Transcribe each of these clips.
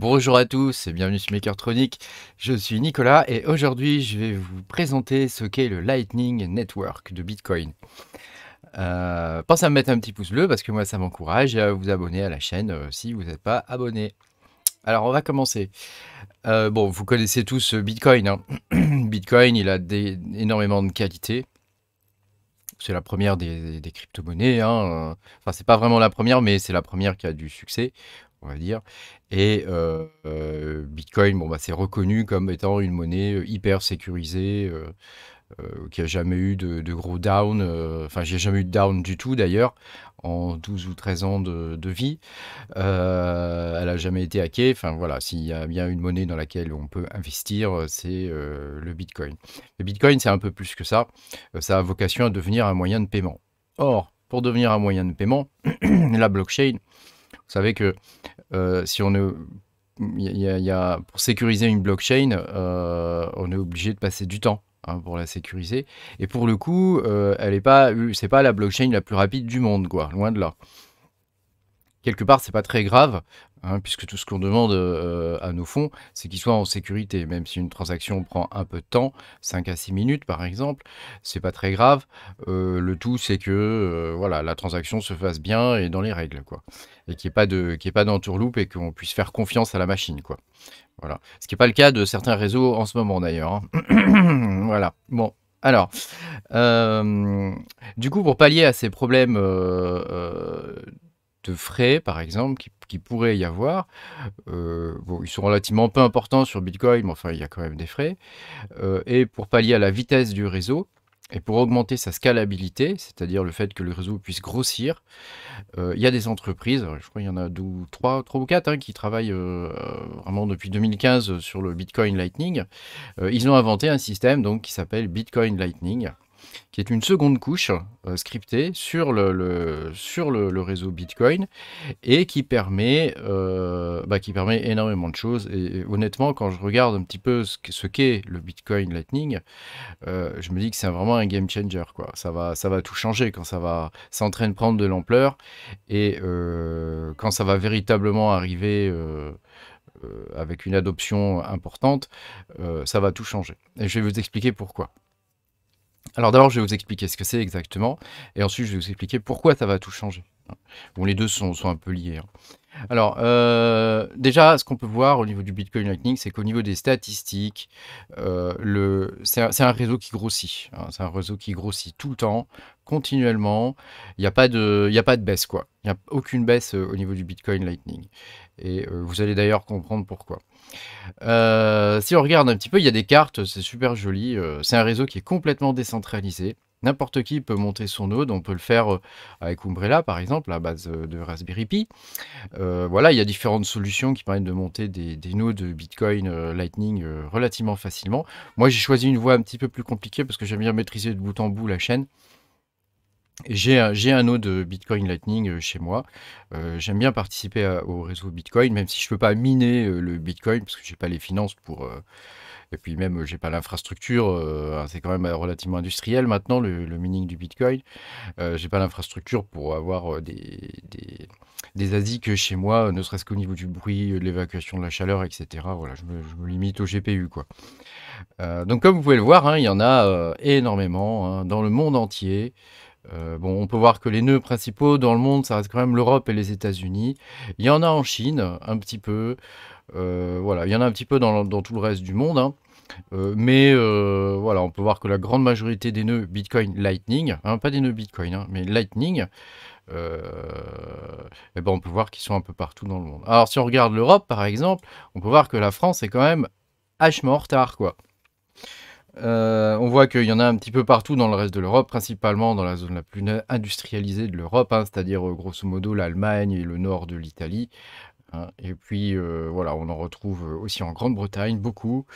Bonjour à tous et bienvenue sur Makertronic. Je suis Nicolas et aujourd'hui je vais vous présenter ce qu'est le Lightning Network de Bitcoin. Euh, pensez à me mettre un petit pouce bleu parce que moi ça m'encourage et à vous abonner à la chaîne euh, si vous n'êtes pas abonné. Alors on va commencer. Euh, bon, vous connaissez tous Bitcoin. Hein. Bitcoin, il a énormément de qualités. C'est la première des, crypto-monnaies. Hein. Enfin, c'est pas vraiment la première, mais c'est la première qui a du succès on va dire. Et euh, Bitcoin, bon, bah, c'est reconnu comme étant une monnaie euh, hyper sécurisée. Euh, qui a jamais eu de, gros down, enfin j'ai jamais eu de down du tout d'ailleurs, en 12 ou 13 ans de, vie. elle a jamais été hackée, enfin voilà, s'il y a bien une monnaie dans laquelle on peut investir, c'est le Bitcoin. Le Bitcoin c'est un peu plus que ça, ça a vocation à devenir un moyen de paiement. Or, pour devenir un moyen de paiement, la blockchain vous savez que euh, si on ne pour sécuriser une blockchain, euh, on est obligé de passer du temps hein, pour la sécuriser. Et pour le coup, ce euh, elle n'est pas, c'est pas la blockchain la plus rapide du monde, quoi, loin de là quelque part, c'est pas très grave, hein, puisque tout ce qu'on demande euh, à nos fonds, c'est qu'ils soient en sécurité. Même si une transaction prend un peu de temps, 5 à 6 minutes par exemple, c'est pas très grave. Euh, le tout, c'est que euh, voilà, la transaction se fasse bien et dans les règles, quoi. Et qu'il n'y ait pas de, qu'il d'entourloupe et qu'on puisse faire confiance à la machine, quoi. Voilà. Ce qui n'est pas le cas de certains réseaux en ce moment d'ailleurs. Hein. voilà. Bon. Alors, du coup, pour pallier à ces problèmes de frais, par exemple, qui, pourrait y avoir. Euh, ils sont relativement peu importants sur Bitcoin, mais enfin, il y a quand même des frais. Euh, et pour pallier à la vitesse du réseau, et pour augmenter sa scalabilité, c'est-à-dire le fait que le réseau puisse grossir, euh, il y a des entreprises, je crois qu'il y en a deux, trois, trois ou quatre, hein, qui travaillent vraiment depuis 2015 sur le Bitcoin Lightning. ils ont inventé un système donc, qui s'appelle Bitcoin Lightning, qui est une seconde couche euh, scriptée sur, le, sur le, réseau Bitcoin et qui permet, euh, bah, qui permet énormément de choses. Et, honnêtement, quand je regarde un petit peu ce qu'est le Bitcoin Lightning, euh, je me dis que c'est vraiment un game changer. Quoi. Ça, va, ça va tout changer quand ça va s'entraîner, prendre de l'ampleur et quand ça va véritablement arriver avec une adoption importante, ça va tout changer. Et je vais vous expliquer pourquoi. Alors d'abord, je vais vous expliquer ce que c'est exactement, et ensuite je vais vous expliquer pourquoi ça va tout changer. Hein. Bon, les deux sont, un peu liés. Hein. Alors, euh, déjà, ce qu'on peut voir au niveau du Bitcoin Lightning, c'est qu'au niveau des statistiques, euh, c'est un, réseau qui grossit. Hein. c'est un réseau qui grossit tout le temps, continuellement. Il n'y a, pas de, a pas de baisse, quoi. Il n'y a aucune baisse euh, au niveau du Bitcoin Lightning. Et vous allez d'ailleurs comprendre pourquoi. si on regarde un petit peu, il y a des cartes, c'est super joli. c'est un réseau qui est complètement décentralisé. N'importe qui peut monter son node, on peut le faire euh, avec Umbrella par exemple, à base euh, de Raspberry Pi. Euh, voilà, il y a différentes solutions qui permettent de monter des, des nodes Bitcoin, Lightning relativement facilement. Moi j'ai choisi une voie un petit peu plus compliquée parce que j'aime bien maîtriser de bout en bout la chaîne. J'ai, un un de Bitcoin Lightning euh, chez moi. Euh, j'aime bien participer au réseau Bitcoin, même si je ne peux pas miner euh, le Bitcoin, parce que je n'ai pas les finances pour... et puis même, je n'ai pas l'infrastructure. c'est quand même relativement industriel maintenant, le, mining du Bitcoin. Je n'ai pas l'infrastructure pour avoir des, des, des ASIC chez moi, ne serait-ce qu'au niveau du bruit, de l'évacuation de la chaleur, etc. Voilà, je me, limite au GPU, quoi. donc comme vous pouvez le voir, hein, il y en a énormément hein, dans le monde entier. Euh, bon, on peut voir que les nœuds principaux dans le monde, ça reste quand même l'Europe et les États-Unis. Il y en a en Chine, un petit peu. Euh, voilà, il y en a un petit peu dans, dans tout le reste du monde. Hein. Euh, mais voilà, on peut voir que la grande majorité des nœuds Bitcoin Lightning, hein, pas des nœuds Bitcoin, hein, mais Lightning, et eh ben on peut voir qu'ils sont un peu partout dans le monde. Alors si on regarde l'Europe par exemple, on peut voir que la France est quand même hachement en retard quoi. Euh, on voit qu'il y en a un petit peu partout dans le reste de l'Europe, principalement dans la zone la plus industrialisée de l'Europe, hein, c'est-à-dire euh, grosso modo l'Allemagne et le nord de l'Italie. Hein. Et puis euh, voilà, on en retrouve aussi en Grande-Bretagne beaucoup.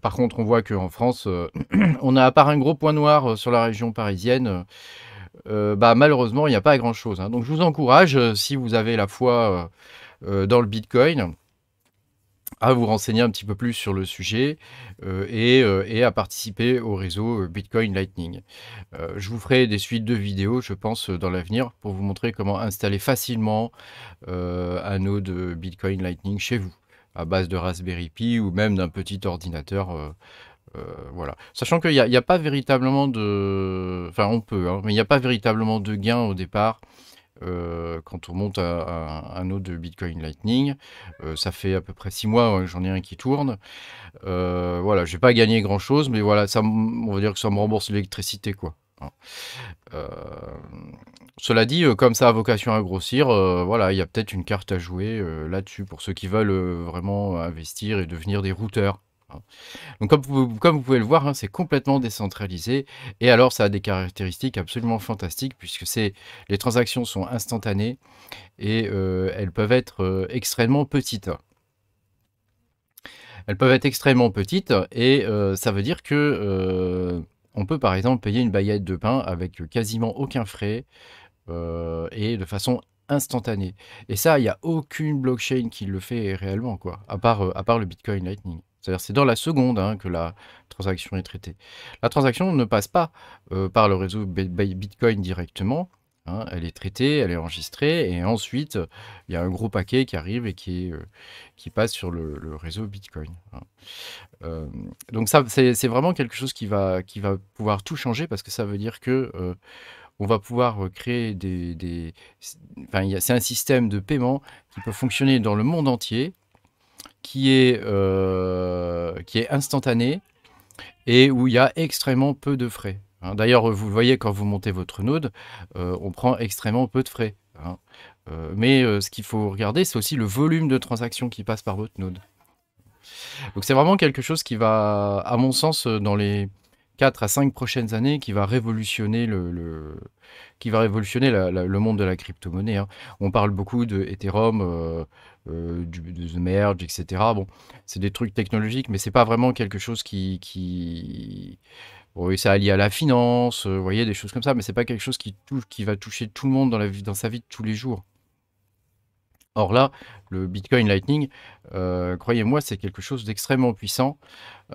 par contre, on voit qu'en France, on a à part un gros point noir sur la région parisienne. bah, malheureusement, il n'y a pas grand-chose. Hein. Donc je vous encourage, si vous avez la foi dans le Bitcoin, à vous renseigner un petit peu plus sur le sujet euh, euh, et, à participer au réseau euh, Bitcoin Lightning. je vous ferai des suites de vidéos, je pense, dans l'avenir pour vous montrer comment installer facilement un de Bitcoin Lightning chez vous, à base de Raspberry Pi ou même d'un petit ordinateur. voilà. Sachant qu'il n'y a, pas véritablement de... Enfin, on peut, hein, mais il n'y a pas véritablement de gain au départ. Euh, quand on monte à, un autre de Bitcoin Lightning. Euh, ça fait à peu près six mois que j'en ai un qui tourne. Euh, voilà, je n'ai pas gagné grand-chose, mais voilà, ça, on va dire que ça me rembourse l'électricité, quoi. Hein. cela dit, comme ça a vocation à grossir, voilà, il y a peut-être une carte à jouer là-dessus pour ceux qui veulent vraiment investir et devenir des routeurs. Hein. Donc comme vous, pouvez le voir, hein, c'est complètement décentralisé. Et alors ça a des caractéristiques absolument fantastiques puisque les transactions sont instantanées et euh, elles peuvent être euh, extrêmement petites. Elles peuvent être extrêmement petites et euh, ça veut dire que on peut par exemple payer une baguette de pain avec quasiment aucun frais et de façon instantanée. Et ça, il n'y a aucune blockchain qui le fait réellement, quoi, à part, à part le Bitcoin Lightning. C'est-à-dire c'est dans la seconde hein, que la transaction est traitée. La transaction ne passe pas euh, par le réseau Bitcoin directement. Hein. elle est traitée, elle est enregistrée, et ensuite, il y a un gros paquet qui arrive et qui, euh, passe sur le, réseau Bitcoin. Hein. Euh, donc ça, c'est vraiment quelque chose qui va, pouvoir tout changer, parce que ça veut dire que on va pouvoir créer des... c'est un système de paiement qui peut fonctionner dans le monde entier, qui est, euh, qui est instantané et où il y a extrêmement peu de frais. Hein. D'ailleurs, vous le voyez quand vous montez votre node, euh, on prend extrêmement peu de frais. Hein. Euh, mais ce qu'il faut regarder, c'est aussi le volume de transactions qui passe par votre node. Donc c'est vraiment quelque chose qui va, à mon sens, dans les, 4 à 5 prochaines années qui va révolutionner le, qui va révolutionner le monde de la crypto-monnaie. Hein. On parle beaucoup de euh, euh, de The Merge, etc. Bon, c'est des trucs technologiques, mais c'est pas vraiment quelque chose qui, qui... Bon, ça allie à la finance, euh, voyez, des choses comme ça, mais c'est pas quelque chose qui, qui va toucher tout le monde dans, la dans sa vie de tous les jours. Or là, le Bitcoin Lightning, euh, croyez-moi, c'est quelque chose d'extrêmement puissant.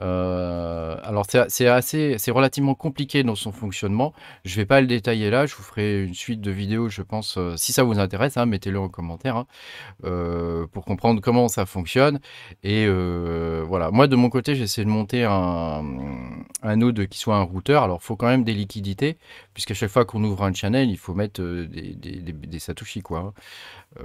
Euh, alors c'est assez, c'est relativement compliqué dans son fonctionnement. Je ne vais pas le détailler là. Je vous ferai une suite de vidéos, je pense, euh, si ça vous intéresse, hein, mettez-le en commentaire hein, pour comprendre comment ça fonctionne. Et voilà, moi de mon côté, j'essaie de monter un, node qui soit un routeur. Alors il faut quand même des liquidités, puisqu'à chaque fois qu'on ouvre un channel, il faut mettre des, satoshi quoi. Hein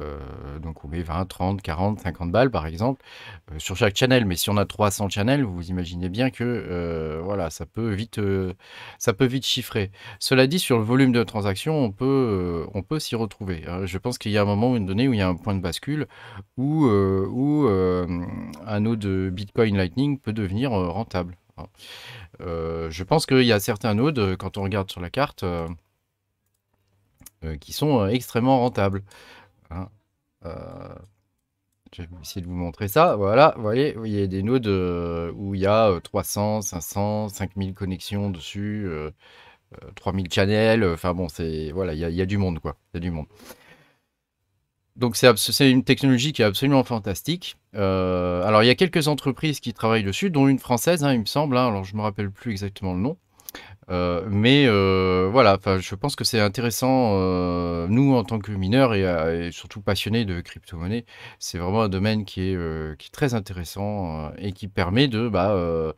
donc on met 20, 30, 40, 50 balles par exemple euh, sur chaque channel. Mais si on a 300 channels, vous imaginez bien que euh, voilà, ça peut vite, euh, ça peut vite chiffrer. Cela dit, sur le volume de transactions, on peut, on peut s'y retrouver. Hein. je pense qu'il y a un moment une donnée où il y a un point de bascule où, où un nœud de Bitcoin Lightning peut devenir rentable. Hein. je pense qu'il y a certains nodes, quand on regarde sur la carte, qui sont extrêmement rentables. Hein. Euh, je vais essayer de vous montrer ça. Voilà, vous voyez, il y a des nodes euh, où il y a 300, 500, 5000 connexions dessus, 3000 euh, channels. Enfin bon, c'est voilà, il y, a, du monde quoi. Il du monde. Donc c'est une technologie qui est absolument fantastique. alors il y a quelques entreprises qui travaillent dessus, dont une française, hein, il me semble. Hein. alors je me rappelle plus exactement le nom. Euh, mais euh, voilà, je pense que c'est intéressant, euh, nous en tant que mineurs et, surtout passionnés de crypto-monnaie, c'est vraiment un domaine qui est, qui très intéressant et qui permet de... Bah,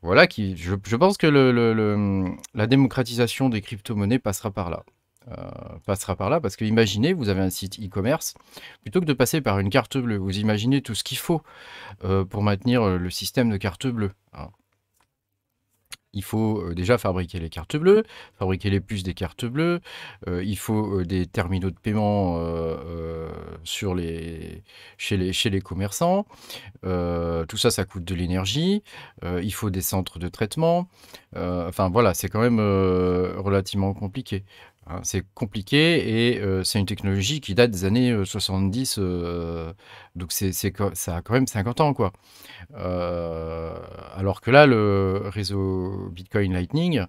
voilà, je, pense que la démocratisation des crypto-monnaies passera par là. passera par là parce que imaginez, vous avez un site e-commerce, plutôt que de passer par une carte bleue, vous imaginez tout ce qu'il faut pour maintenir le système de carte bleue. Hein il faut euh, déjà fabriquer les cartes bleues, fabriquer les puces des cartes bleues, euh, il faut euh, des terminaux de paiement chez, les, commerçants. tout ça, ça coûte de l'énergie. il faut des centres de traitement. enfin voilà, c'est quand même relativement compliqué. Hein, c'est compliqué et euh, c'est une technologie qui date des années 70, euh, euh, donc c'est, ça a quand même 50 ans. Quoi. alors que là, le réseau Bitcoin Lightning,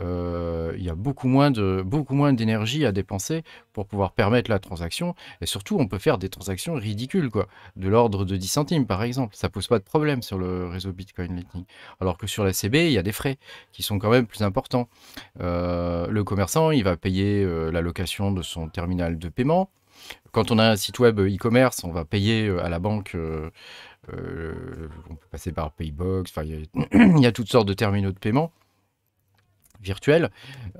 il y a beaucoup moins, de, beaucoup moins d'énergie à dépenser pour pouvoir permettre la transaction. Et surtout, on peut faire des transactions ridicules, quoi, de l'ordre de 10 centimes par exemple. Ça pose pas de problème sur le réseau Bitcoin Lightning. Alors que sur la CB, il y a des frais qui sont quand même plus importants. le commerçant, il va payer euh, la location de son terminal de paiement. Quand on a un site web euh, e-commerce, on va payer euh, à la banque. on peut passer par Paybox, il y, a toutes sortes de terminaux de paiement virtuels,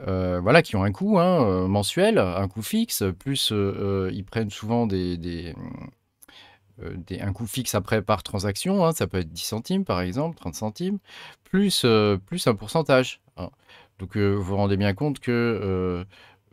voilà, qui ont un coût hein, mensuel, un coût fixe, plus ils prennent souvent des, un coût fixe après par transaction, hein. ça peut être 10 centimes par exemple, 30 centimes, plus, plus un pourcentage. Hein. Donc euh, vous vous rendez bien compte que euh,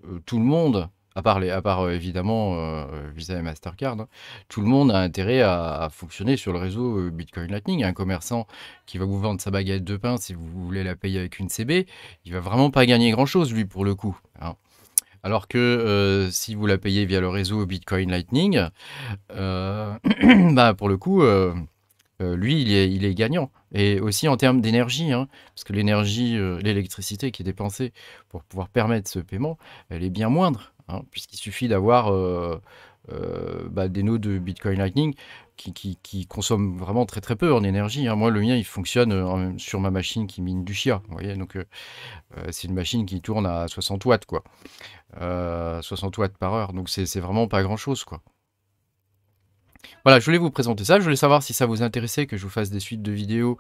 euh, tout le monde, à part, les, à part évidemment Visa et Mastercard, hein, tout le monde a intérêt à, fonctionner sur le réseau Bitcoin Lightning. Un commerçant qui va vous vendre sa baguette de pain, si vous voulez la payer avec une CB, il va vraiment pas gagner grand-chose, lui, pour le coup. Hein. Alors que si vous la payez via le réseau Bitcoin Lightning, bah, pour le coup, euh, lui, il est, gagnant. Et aussi en termes d'énergie, hein, parce que l'énergie, euh, l'électricité qui est dépensée pour pouvoir permettre ce paiement, elle est bien moindre, hein, puisqu'il suffit d'avoir euh, bah, des nœuds de Bitcoin Lightning qui, consomment vraiment très très peu en énergie. Hein. Moi, le mien, il fonctionne sur ma machine qui mine du chia. donc c'est une machine qui tourne à 60 watts, quoi. 60 watts par heure, donc c'est vraiment pas grand-chose, quoi. Voilà, je voulais vous présenter ça. Je voulais savoir si ça vous intéressait que je vous fasse des suites de vidéos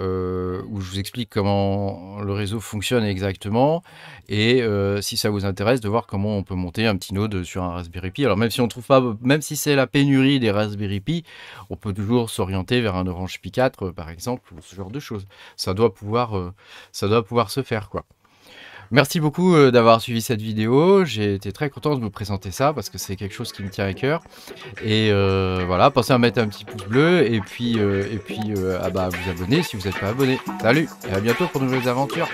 euh, où je vous explique comment le réseau fonctionne exactement et euh, si ça vous intéresse de voir comment on peut monter un petit node sur un Raspberry Pi. Alors même si on trouve pas, même si c'est la pénurie des Raspberry Pi, on peut toujours s'orienter vers un Orange Pi 4 par exemple ou ce genre de choses. Ça doit pouvoir, euh, ça doit pouvoir se faire quoi. Merci beaucoup euh, d'avoir suivi cette vidéo. J'ai été très content de vous présenter ça parce que c'est quelque chose qui me tient à cœur. Et euh, voilà, pensez à mettre un petit pouce bleu et puis, euh, et puis ah bah, vous abonner si vous n'êtes pas abonné. Salut et à bientôt pour de nouvelles aventures.